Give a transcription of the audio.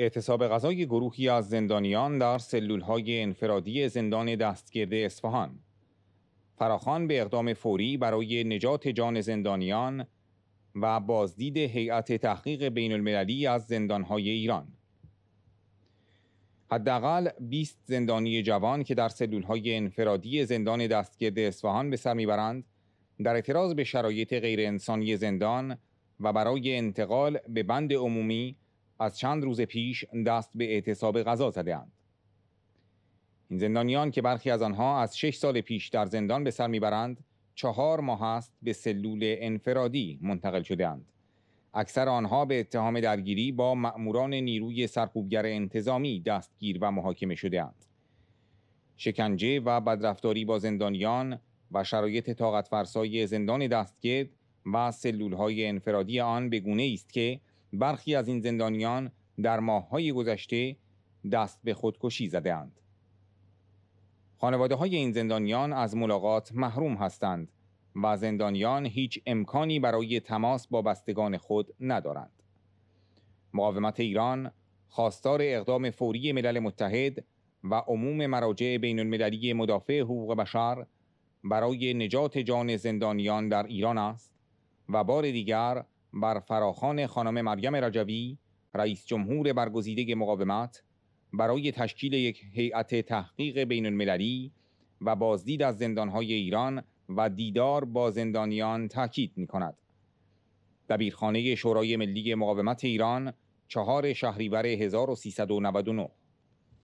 اعتصاب غذای گروهی از زندانیان در های انفرادی زندان دستگرد اصفهان فراخان به اقدام فوری برای نجات جان زندانیان و بازدید هیئت تحقیق بین المللی از زندانهای ایران حداقل 20 زندانی جوان که در سلولهای انفرادی زندان دستگرد اصفهان به سر میبرند در اعتراض به شرایط غیر انسانی زندان و برای انتقال به بند عمومی از چند روز پیش دست به اعتصاب غذا اند. این زندانیان که برخی از آنها از شش سال پیش در زندان به سر میبرند چهار ماه است به سلول انفرادی منتقل شده اند. اکثر آنها به اتهام درگیری با مأموران نیروی سرکوبگر انتظامی دستگیر و محاکمه اند. شکنجه و بدرفتاری با زندانیان و شرایط طاقت فرسای زندان دستگیر و سلول های انفرادی آن به گونه است که برخی از این زندانیان در های گذشته دست به خودکشی زدهاند. خانواده های این زندانیان از ملاقات محروم هستند و زندانیان هیچ امکانی برای تماس با بستگان خود ندارند. مقاومت ایران خواستار اقدام فوری ملل متحد و عموم مراجع بین المللی مدافع حقوق بشر برای نجات جان زندانیان در ایران است و بار دیگر بر فراخان خانم مریم رجوی رئیس جمهور برگزیده مقاومت برای تشکیل یک هیئت تحقیق بین المللی و بازدید از زندانهای ایران و دیدار با زندانیان تاکید می کند. دبیرخانه شورای ملی مقاومت ایران چهار شهریور 1399